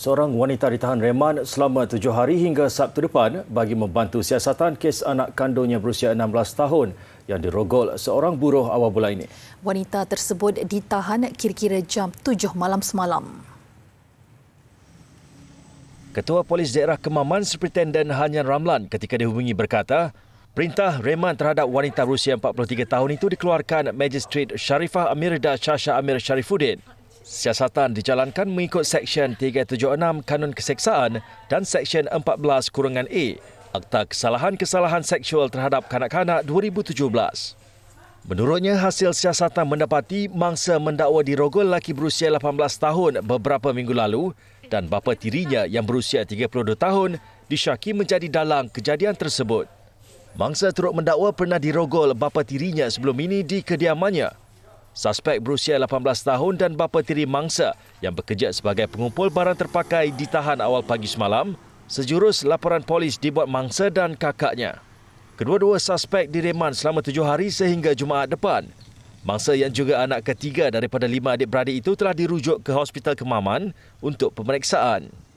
Seorang wanita ditahan reman selama tujuh hari hingga Sabtu depan bagi membantu siasatan kes anak kandungnya berusia 16 tahun yang dirogol seorang buruh awal bulan ini. Wanita tersebut ditahan kira-kira jam tujuh malam semalam. Ketua Polis Daerah Kemaman Superintenden Hanyan Ramlan ketika dihubungi berkata, Perintah reman terhadap wanita berusia 43 tahun itu dikeluarkan Magistrate Sharifah Amirda Shasha Amir Sharifuddin Siasatan dijalankan mengikut Seksyen 376 Kanun Keseksaan dan Seksyen 14 Kurungan A Akta Kesalahan-Kesalahan Seksual Terhadap Kanak-Kanak 2017. Menurutnya, hasil siasatan mendapati mangsa mendakwa dirogol lelaki berusia 18 tahun beberapa minggu lalu dan bapa tirinya yang berusia 32 tahun disyaki menjadi dalang kejadian tersebut. Mangsa teruk mendakwa pernah dirogol bapa tirinya sebelum ini di kediamannya Suspek berusia 18 tahun dan bapa tiri mangsa yang bekerja sebagai pengumpul barang terpakai ditahan awal pagi semalam. Sejurus laporan polis dibuat mangsa dan kakaknya. Kedua-dua suspek direman selama tujuh hari sehingga Jumaat depan. Mangsa yang juga anak ketiga daripada lima adik-beradik itu telah dirujuk ke Hospital Kemaman untuk pemeriksaan.